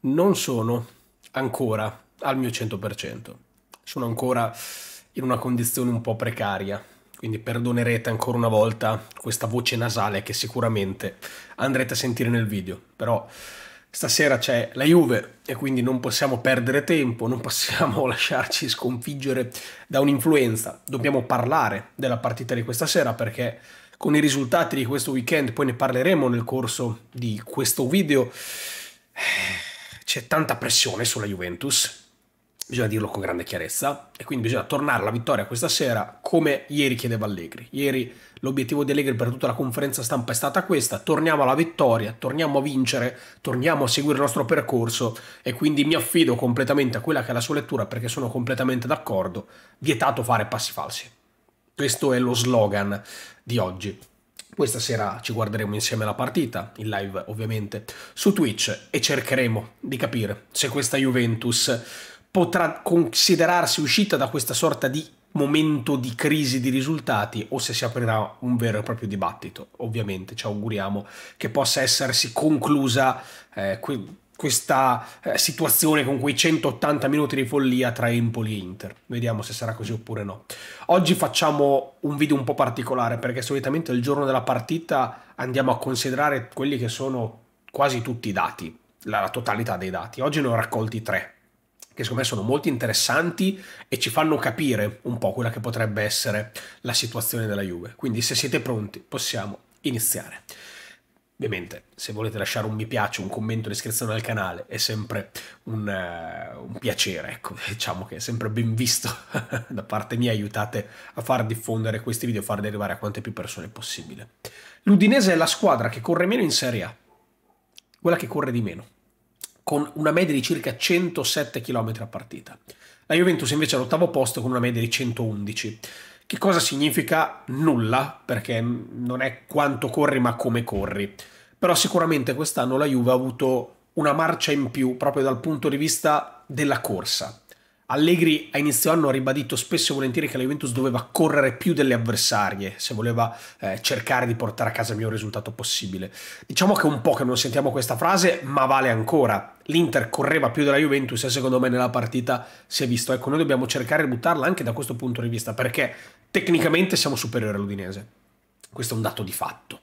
non sono ancora al mio 100%. Sono ancora in una condizione un po' precaria, quindi perdonerete ancora una volta questa voce nasale che sicuramente andrete a sentire nel video, però stasera c'è la Juve e quindi non possiamo perdere tempo, non possiamo lasciarci sconfiggere da un'influenza, dobbiamo parlare della partita di questa sera perché con i risultati di questo weekend, poi ne parleremo nel corso di questo video, c'è tanta pressione sulla Juventus, bisogna dirlo con grande chiarezza, e quindi bisogna tornare alla vittoria questa sera come ieri chiedeva Allegri. Ieri l'obiettivo di Allegri per tutta la conferenza stampa è stata questa, torniamo alla vittoria, torniamo a vincere, torniamo a seguire il nostro percorso e quindi mi affido completamente a quella che è la sua lettura perché sono completamente d'accordo, vietato fare passi falsi. Questo è lo slogan di oggi. Questa sera ci guarderemo insieme la partita, in live ovviamente, su Twitch e cercheremo di capire se questa Juventus potrà considerarsi uscita da questa sorta di momento di crisi di risultati o se si aprirà un vero e proprio dibattito. Ovviamente ci auguriamo che possa essersi conclusa eh, questa eh, situazione con quei 180 minuti di follia tra Empoli e Inter. Vediamo se sarà così oppure no. Oggi facciamo un video un po' particolare perché solitamente il giorno della partita andiamo a considerare quelli che sono quasi tutti i dati, la, la totalità dei dati. Oggi ne ho raccolti tre che secondo me sono molto interessanti e ci fanno capire un po' quella che potrebbe essere la situazione della Juve. Quindi se siete pronti possiamo iniziare. Ovviamente, se volete lasciare un mi piace, un commento, un'iscrizione al canale, è sempre un, uh, un, piacere, ecco, diciamo che è sempre ben visto da parte mia, aiutate a far diffondere questi video, farli arrivare a quante più persone possibile. L'Udinese è la squadra che corre meno in Serie A, quella che corre di meno, con una media di circa 107 km a partita. La Juventus invece è all'ottavo posto con una media di 111 che cosa significa? Nulla, perché non è quanto corri ma come corri. Però sicuramente quest'anno la Juve ha avuto una marcia in più proprio dal punto di vista della corsa Allegri a inizio anno ha ribadito spesso e volentieri che la Juventus doveva correre più delle avversarie se voleva eh, cercare di portare a casa il miglior risultato possibile. Diciamo che è un po' che non sentiamo questa frase, ma vale ancora. L'Inter correva più della Juventus e secondo me nella partita si è visto. Ecco, noi dobbiamo cercare di buttarla anche da questo punto di vista perché tecnicamente siamo superiori all'Udinese. Questo è un dato di fatto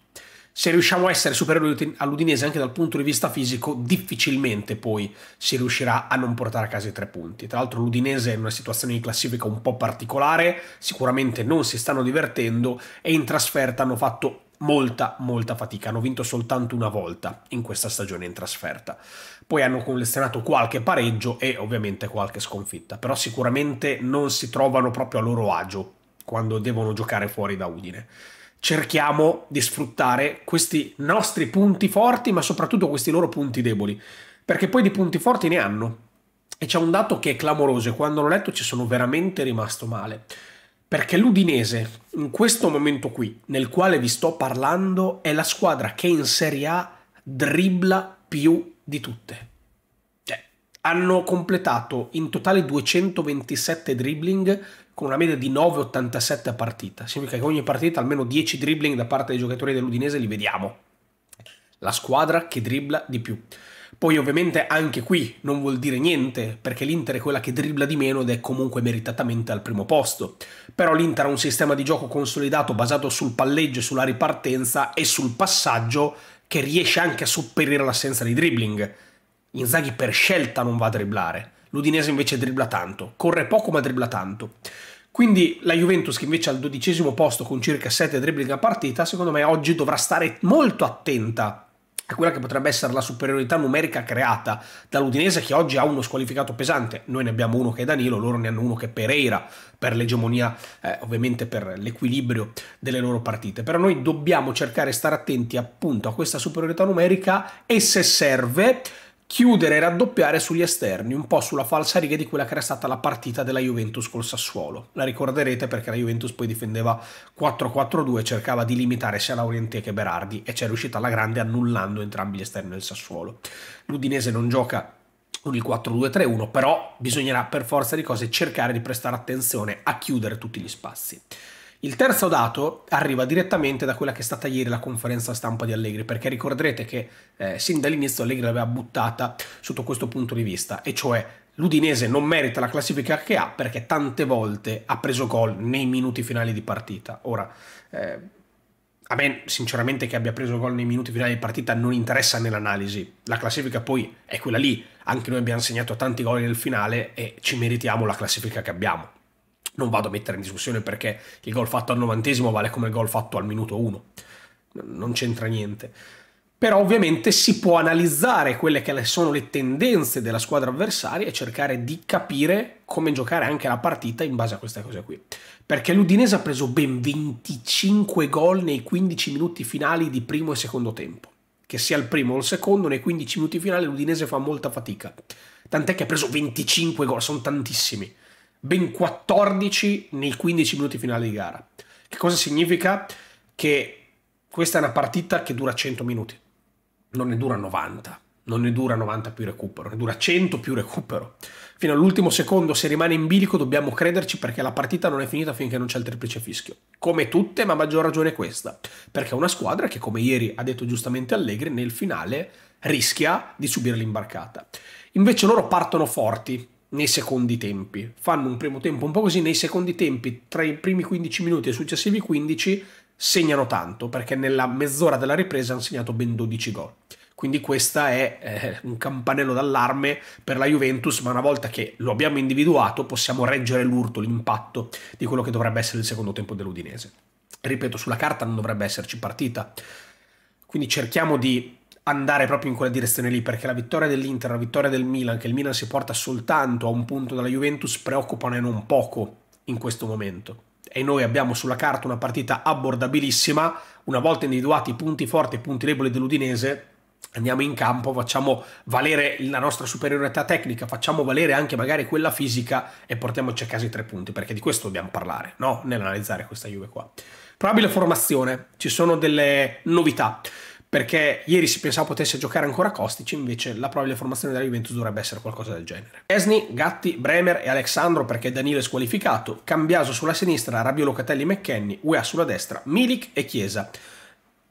se riusciamo a essere superiori all'Udinese anche dal punto di vista fisico, difficilmente poi si riuscirà a non portare a casa i tre punti. Tra l'altro l'Udinese è in una situazione di classifica un po' particolare, sicuramente non si stanno divertendo e in trasferta hanno fatto molta molta fatica, hanno vinto soltanto una volta in questa stagione in trasferta. Poi hanno collezionato qualche pareggio e ovviamente qualche sconfitta, però sicuramente non si trovano proprio a loro agio quando devono giocare fuori da Udine cerchiamo di sfruttare questi nostri punti forti, ma soprattutto questi loro punti deboli, perché poi di punti forti ne hanno. E c'è un dato che è clamoroso, e quando l'ho letto ci sono veramente rimasto male. Perché l'Udinese, in questo momento qui, nel quale vi sto parlando, è la squadra che in Serie A dribbla più di tutte. Cioè, hanno completato in totale 227 dribbling con una media di 9,87 a partita. Significa che ogni partita almeno 10 dribbling da parte dei giocatori dell'Udinese li vediamo. La squadra che dribbla di più. Poi ovviamente anche qui non vuol dire niente, perché l'Inter è quella che dribbla di meno ed è comunque meritatamente al primo posto. Però l'Inter ha un sistema di gioco consolidato basato sul palleggio, sulla ripartenza e sul passaggio che riesce anche a superare l'assenza di dribbling. Inzaghi per scelta non va a dribblare L'Udinese invece dribbla tanto, corre poco ma dribbla tanto. Quindi la Juventus, che invece è al dodicesimo posto con circa 7 dribbling a partita, secondo me oggi dovrà stare molto attenta a quella che potrebbe essere la superiorità numerica creata dall'Udinese, che oggi ha uno squalificato pesante. Noi ne abbiamo uno che è Danilo, loro ne hanno uno che è Pereira, per l'egemonia, eh, ovviamente per l'equilibrio delle loro partite. Però noi dobbiamo cercare di stare attenti appunto a questa superiorità numerica e se serve chiudere e raddoppiare sugli esterni, un po' sulla falsa riga di quella che era stata la partita della Juventus col Sassuolo. La ricorderete perché la Juventus poi difendeva 4-4-2 cercava di limitare sia Laurenti che Berardi e c'è riuscita alla grande annullando entrambi gli esterni del Sassuolo. L'Udinese non gioca con il 4-2-3-1, però bisognerà per forza di cose cercare di prestare attenzione a chiudere tutti gli spazi. Il terzo dato arriva direttamente da quella che è stata ieri la conferenza stampa di Allegri, perché ricorderete che eh, sin dall'inizio Allegri l'aveva buttata sotto questo punto di vista, e cioè l'Udinese non merita la classifica che ha perché tante volte ha preso gol nei minuti finali di partita. Ora, eh, a me sinceramente che abbia preso gol nei minuti finali di partita non interessa nell'analisi, la classifica poi è quella lì, anche noi abbiamo segnato tanti gol nel finale e ci meritiamo la classifica che abbiamo non vado a mettere in discussione perché il gol fatto al novantesimo vale come il gol fatto al minuto 1. Non c'entra niente. Però ovviamente si può analizzare quelle che sono le tendenze della squadra avversaria e cercare di capire come giocare anche la partita in base a queste cose qui. Perché l'Udinese ha preso ben 25 gol nei 15 minuti finali di primo e secondo tempo. Che sia il primo o il secondo, nei 15 minuti finali l'Udinese fa molta fatica. Tant'è che ha preso 25 gol, sono tantissimi ben 14 nei 15 minuti finali di gara. Che cosa significa? Che questa è una partita che dura 100 minuti, non ne dura 90, non ne dura 90 più recupero, ne dura 100 più recupero. Fino all'ultimo secondo, se rimane in bilico, dobbiamo crederci perché la partita non è finita finché non c'è il triplice fischio. Come tutte, ma maggior ragione questa, perché è una squadra che, come ieri ha detto giustamente Allegri, nel finale rischia di subire l'imbarcata. Invece loro partono forti, nei secondi tempi. Fanno un primo tempo un po' così, nei secondi tempi, tra i primi 15 minuti e i successivi 15, segnano tanto, perché nella mezz'ora della ripresa hanno segnato ben 12 gol. Quindi questo è eh, un campanello d'allarme per la Juventus, ma una volta che lo abbiamo individuato possiamo reggere l'urto, l'impatto di quello che dovrebbe essere il secondo tempo dell'Udinese. Ripeto, sulla carta non dovrebbe esserci partita. Quindi cerchiamo di andare proprio in quella direzione lì, perché la vittoria dell'Inter, la vittoria del Milan, che il Milan si porta soltanto a un punto dalla Juventus, preoccupano e non poco in questo momento. E noi abbiamo sulla carta una partita abbordabilissima, una volta individuati i punti forti e i punti deboli dell'Udinese, andiamo in campo, facciamo valere la nostra superiorità tecnica, facciamo valere anche magari quella fisica e portiamoci a casa i tre punti, perché di questo dobbiamo parlare, no? Nell'analizzare questa Juve qua. Probabile formazione, ci sono delle novità perché ieri si pensava potesse giocare ancora Costici, invece la probabile formazione della Juventus dovrebbe essere qualcosa del genere. Esni, Gatti, Bremer e Alessandro perché Danilo è squalificato, Cambiaso sulla sinistra, Rabio Locatelli e McKenny, UEA sulla destra, Milik e Chiesa.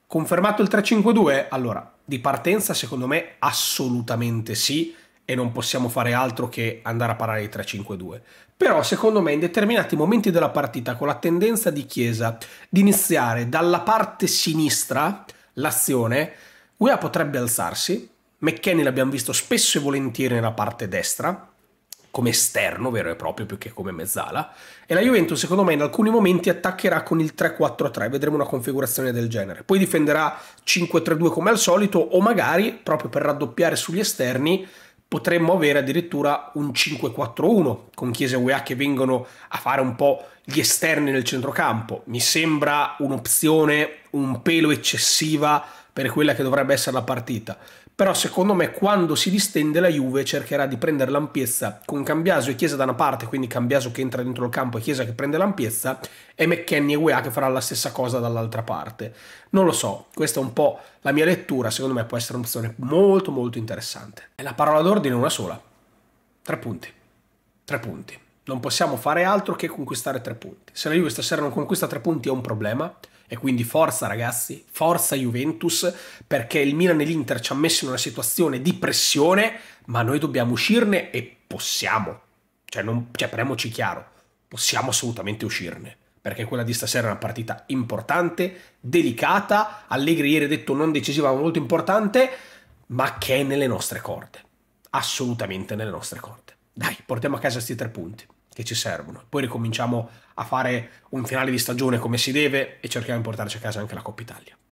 Confermato il 3-5-2? Allora, di partenza secondo me assolutamente sì e non possiamo fare altro che andare a parare il 3-5-2. Però secondo me in determinati momenti della partita con la tendenza di Chiesa di iniziare dalla parte sinistra l'azione, UEA potrebbe alzarsi, McKenny l'abbiamo visto spesso e volentieri nella parte destra, come esterno vero e proprio più che come mezzala, e la Juventus secondo me in alcuni momenti attaccherà con il 3-4-3, vedremo una configurazione del genere. Poi difenderà 5-3-2 come al solito o magari, proprio per raddoppiare sugli esterni, potremmo avere addirittura un 5-4-1 con Chiesa e UEA che vengono a fare un po' gli esterni nel centrocampo. Mi sembra un'opzione un pelo eccessiva per quella che dovrebbe essere la partita però secondo me quando si distende la Juve cercherà di prendere l'ampiezza con Cambiaso e Chiesa da una parte, quindi Cambiaso che entra dentro il campo e Chiesa che prende l'ampiezza e McKenny e UEA che farà la stessa cosa dall'altra parte. Non lo so, questa è un po' la mia lettura, secondo me può essere un'opzione molto molto interessante. E la parola d'ordine è una sola. Tre punti. Tre punti non possiamo fare altro che conquistare tre punti. Se la Juve stasera non conquista tre punti è un problema. E quindi forza ragazzi, forza Juventus, perché il Milan e l'Inter ci ha messo in una situazione di pressione, ma noi dobbiamo uscirne e possiamo. Cioè, non, cioè parliamoci chiaro, possiamo assolutamente uscirne. Perché quella di stasera è una partita importante, delicata, Allegri ieri ha detto non decisiva ma molto importante, ma che è nelle nostre corde. Assolutamente nelle nostre corde. Dai, portiamo a casa questi tre punti che ci servono. Poi ricominciamo a fare un finale di stagione come si deve e cerchiamo di portarci a casa anche la Coppa Italia.